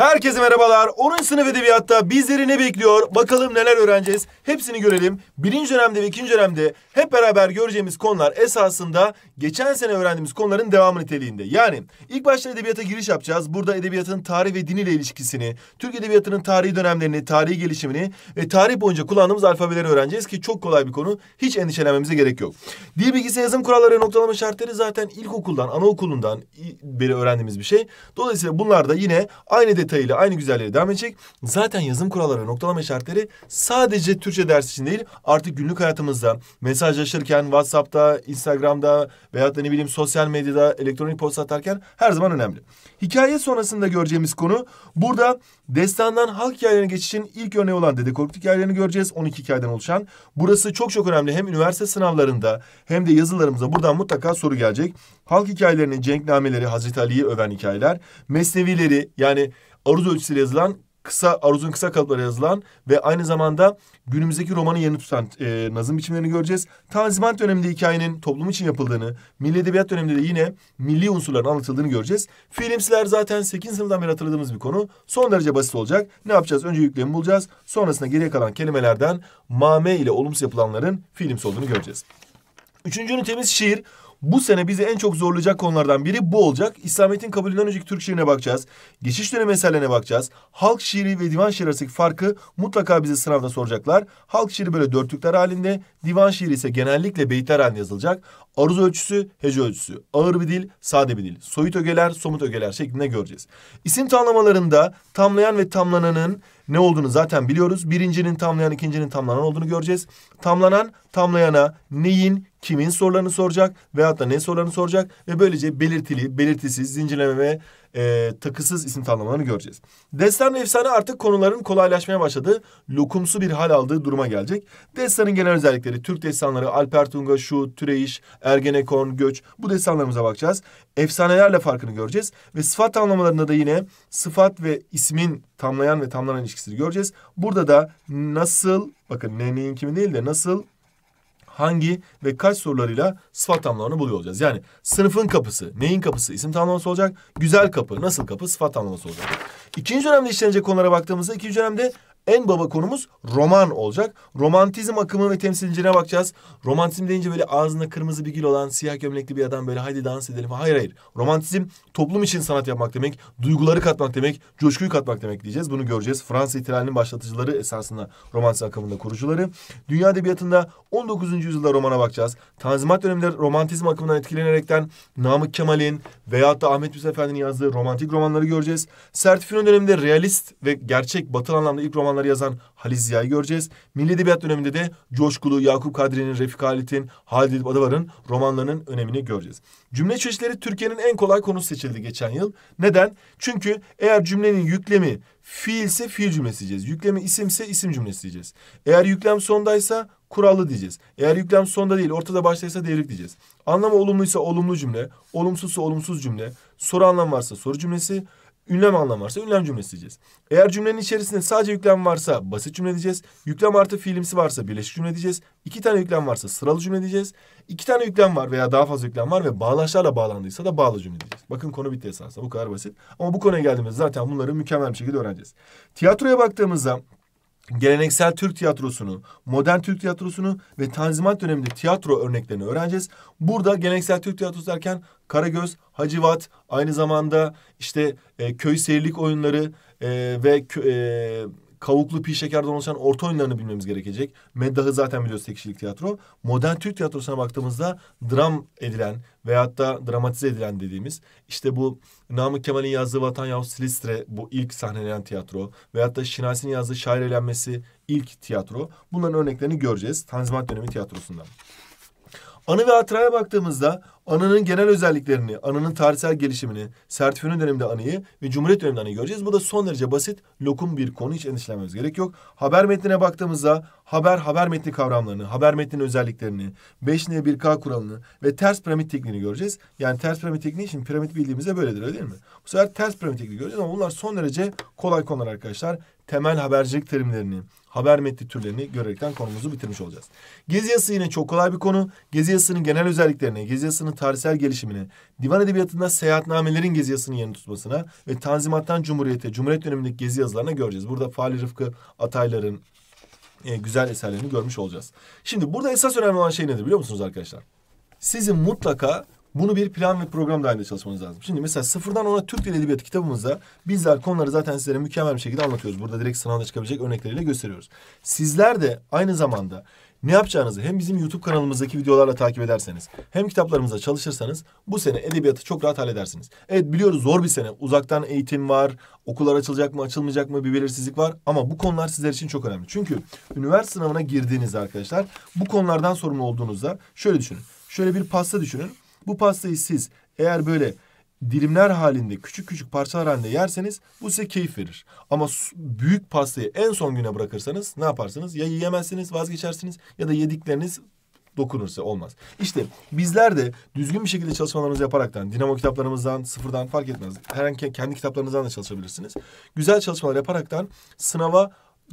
Herkese merhabalar. 10. sınıf edebiyatta bizleri ne bekliyor? Bakalım neler öğreneceğiz? Hepsini görelim. Birinci dönemde ve ikinci dönemde hep beraber göreceğimiz konular esasında geçen sene öğrendiğimiz konuların devamı niteliğinde. Yani ilk başta edebiyata giriş yapacağız. Burada edebiyatın tarih ve din ile ilişkisini, Türk edebiyatının tarihi dönemlerini, tarihi gelişimini ve tarih boyunca kullandığımız alfabeleri öğreneceğiz ki çok kolay bir konu. Hiç endişelenmemize gerek yok. Dil bilgisi yazım kuralları noktalama şartları zaten ilkokuldan, anaokulundan beri öğrendiğimiz bir şey. Dolayısıyla bunlar da yine aynı detay detayıyla aynı güzelliğe devam edecek. Zaten yazım kuralları, noktalama işaretleri sadece Türkçe dersi için değil, artık günlük hayatımızda mesajlaşırken, WhatsApp'ta, Instagram'da veyahut da ne bileyim sosyal medyada elektronik posta atarken her zaman önemli. Hikaye sonrasında göreceğimiz konu burada destandan halk hikayelerine geçişin ilk örneği olan Dede Korkut hikayelerini göreceğiz. 12 hikayeden oluşan. Burası çok çok önemli. Hem üniversite sınavlarında hem de yazılarımıza buradan mutlaka soru gelecek. Halk hikayelerinin cenknameleri, Hazreti Ali'yi öven hikayeler, mesnevileri yani aruz ölçüsüyle yazılan kısa aruzun kısa kalıpları yazılan ve aynı zamanda günümüzdeki romanın yerini tutan e, nazım biçimlerini göreceğiz. Tanzimat döneminde hikayenin toplum için yapıldığını, milli edebiyat döneminde de yine milli unsurların anlatıldığını göreceğiz. Filmsiler zaten 8. sınıftan beri hatırladığımız bir konu. Son derece basit olacak. Ne yapacağız? Önce yüklemi bulacağız. Sonrasında geriye kalan kelimelerden mame ile olumsuz yapılanların filmsi olduğunu göreceğiz. Üçüncü ünitemiz şiir. Bu sene bizi en çok zorlayacak konulardan biri bu olacak. İslamiyet'in kabulünden önceki Türk şiirine bakacağız. Geçiş dönemi eserlerine bakacağız. Halk şiiri ve divan şiiri arasındaki farkı mutlaka bize sınavda soracaklar. Halk şiiri böyle dörtlükler halinde, divan şiiri ise genellikle beyitler halinde yazılacak. Aruz ölçüsü, hece ölçüsü, ağır bir dil, sade bir dil, soyut ögeler, somut ögeler şeklinde göreceğiz. İsim tamlamalarında tamlayan ve tamlananın ne olduğunu zaten biliyoruz. Birincinin tamlayan, ikincinin tamlanan olduğunu göreceğiz. Tamlanan, tamlayana neyin, kimin sorularını soracak veyahut da ne sorularını soracak ve böylece belirtili, belirtisiz, zincirleme ve e, takısız isim tanımlamalarını göreceğiz. Destan ve efsane artık konuların kolaylaşmaya başladığı, lokumsu bir hal aldığı duruma gelecek. Destanın genel özellikleri Türk destanları, Alper Tunga, Şu, Türeyiş, Ergenekon, Göç bu destanlarımıza bakacağız. Efsanelerle farkını göreceğiz ve sıfat tanımlamalarında da yine sıfat ve ismin tamlayan ve tamlanan ilişkisini göreceğiz. Burada da nasıl, bakın nenin kimi değil de nasıl hangi ve kaç sorularıyla sıfat tamlamalarını buluyor olacağız. Yani sınıfın kapısı, neyin kapısı isim tamlaması olacak, güzel kapı, nasıl kapı sıfat tamlaması olacak. İkinci dönemde işlenecek konulara baktığımızda ikinci dönemde en baba konumuz roman olacak. Romantizm akımı ve temsilcine bakacağız. Romantizm deyince böyle ağzında kırmızı bir gül olan siyah gömlekli bir adam böyle haydi dans edelim. Hayır hayır. Romantizm toplum için sanat yapmak demek. Duyguları katmak demek. Coşkuyu katmak demek diyeceğiz. Bunu göreceğiz. Fransa ihtilalinin başlatıcıları esasında romantizm akımında kurucuları. Dünya edebiyatında 19. yüzyılda romana bakacağız. Tanzimat döneminde romantizm akımından etkilenerekten Namık Kemal'in veyahut da Ahmet Hüsnü Efendi'nin yazdığı romantik romanları göreceğiz. Sertifino döneminde realist ve gerçek batıl anlamda ilk romanları destanları yazan Halil Ziya'yı göreceğiz. Milli Edebiyat döneminde de Coşkulu, Yakup Kadri'nin, Refik Halit'in, Halid Edip Adavar'ın romanlarının önemini göreceğiz. Cümle çeşitleri Türkiye'nin en kolay konusu seçildi geçen yıl. Neden? Çünkü eğer cümlenin yüklemi fiilse fiil cümlesi diyeceğiz. Yüklemi isimse isim cümlesi diyeceğiz. Eğer yüklem sondaysa kurallı diyeceğiz. Eğer yüklem sonda değil ortada baştaysa devrik diyeceğiz. Anlamı olumluysa olumlu cümle, olumsuzsa olumsuz cümle, soru anlam varsa soru cümlesi, Ünlem anlam varsa ünlem cümlesi diyeceğiz. Eğer cümlenin içerisinde sadece yüklem varsa basit cümle diyeceğiz. Yüklem artı fiilimsi varsa birleşik cümle diyeceğiz. İki tane yüklem varsa sıralı cümle diyeceğiz. İki tane yüklem var veya daha fazla yüklem var ve bağlaçlarla bağlandıysa da bağlı cümle diyeceğiz. Bakın konu bitti esasında bu kadar basit. Ama bu konuya geldiğimizde zaten bunları mükemmel bir şekilde öğreneceğiz. Tiyatroya baktığımızda geleneksel Türk tiyatrosunu, modern Türk tiyatrosunu ve Tanzimat döneminde tiyatro örneklerini öğreneceğiz. Burada geleneksel Türk tiyatrosu derken Karagöz, Hacivat, aynı zamanda işte e, köy seyirlik oyunları e, ve e, kavuklu pi şekerden oluşan orta oyunlarını bilmemiz gerekecek. Meddah'ı zaten biliyoruz tek kişilik tiyatro. Modern Türk tiyatrosuna baktığımızda dram edilen veyahut da dramatize edilen dediğimiz işte bu Namık Kemal'in yazdığı Vatan Yavuz Silistre bu ilk sahnelenen tiyatro veyahut da Şinasi'nin yazdığı Şair Eğlenmesi ilk tiyatro. Bunların örneklerini göreceğiz Tanzimat dönemi tiyatrosundan. Anı ve hatıraya baktığımızda anının genel özelliklerini, anının tarihsel gelişimini, sertifinin döneminde anıyı ve Cumhuriyet döneminde anıyı göreceğiz. Bu da son derece basit, lokum bir konu. Hiç endişelenmemiz gerek yok. Haber metnine baktığımızda haber, haber metni kavramlarını, haber metnin özelliklerini, 5N1K kuralını ve ters piramit tekniğini göreceğiz. Yani ters piramit tekniği için piramit bildiğimizde böyledir öyle değil mi? Bu sefer ters piramit tekniği göreceğiz ama bunlar son derece kolay konular arkadaşlar. Temel habercilik terimlerini, haber metni türlerini görerekten konumuzu bitirmiş olacağız. Gezi yası yine çok kolay bir konu. Gezi yasının genel özelliklerine, gezi yasının tarihsel gelişimine, divan edebiyatında seyahatnamelerin gezi yasının yerini tutmasına ve Tanzimat'tan Cumhuriyet'e, Cumhuriyet dönemindeki gezi yazılarına göreceğiz. Burada Fali Rıfkı Ataylar'ın e, güzel eserlerini görmüş olacağız. Şimdi burada esas önemli olan şey nedir biliyor musunuz arkadaşlar? Sizin mutlaka bunu bir plan ve program dahilinde çalışmanız lazım. Şimdi mesela sıfırdan ona Türk dil Edebiyatı kitabımızda bizler konuları zaten sizlere mükemmel bir şekilde anlatıyoruz. Burada direkt sınavda çıkabilecek örnekleriyle gösteriyoruz. Sizler de aynı zamanda ne yapacağınızı hem bizim YouTube kanalımızdaki videolarla takip ederseniz hem kitaplarımıza çalışırsanız bu sene edebiyatı çok rahat halledersiniz. Evet biliyoruz zor bir sene. Uzaktan eğitim var, okullar açılacak mı açılmayacak mı bir belirsizlik var ama bu konular sizler için çok önemli. Çünkü üniversite sınavına girdiğinizde arkadaşlar bu konulardan sorumlu olduğunuzda şöyle düşünün. Şöyle bir pasta düşünün. Bu pastayı siz eğer böyle dilimler halinde küçük küçük parçalar halinde yerseniz bu size keyif verir. Ama büyük pastayı en son güne bırakırsanız ne yaparsınız? Ya yiyemezsiniz vazgeçersiniz ya da yedikleriniz dokunursa olmaz. İşte bizler de düzgün bir şekilde çalışmalarımızı yaparaktan, dinamo kitaplarımızdan, sıfırdan fark etmez. Herhangi kendi kitaplarınızdan da çalışabilirsiniz. Güzel çalışmalar yaparaktan sınava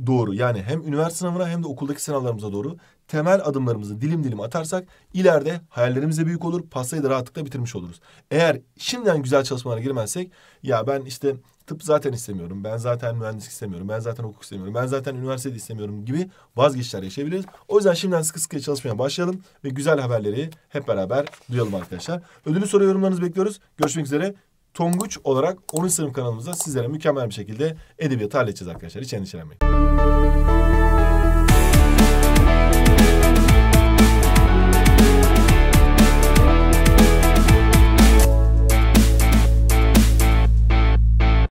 doğru yani hem üniversite sınavına hem de okuldaki sınavlarımıza doğru temel adımlarımızı dilim dilim atarsak ileride hayallerimiz de büyük olur. Pastayı da rahatlıkla bitirmiş oluruz. Eğer şimdiden güzel çalışmalara girmezsek ya ben işte tıp zaten istemiyorum. Ben zaten mühendislik istemiyorum. Ben zaten hukuk istemiyorum. Ben zaten üniversite istemiyorum gibi vazgeçişler yaşayabiliriz. O yüzden şimdiden sıkı sıkıya çalışmaya başlayalım ve güzel haberleri hep beraber duyalım arkadaşlar. Ödülü soru yorumlarınızı bekliyoruz. Görüşmek üzere. Tonguç olarak 10. sınıf kanalımızda sizlere mükemmel bir şekilde edebiyatı halledeceğiz arkadaşlar. Hiç endişelenmeyin.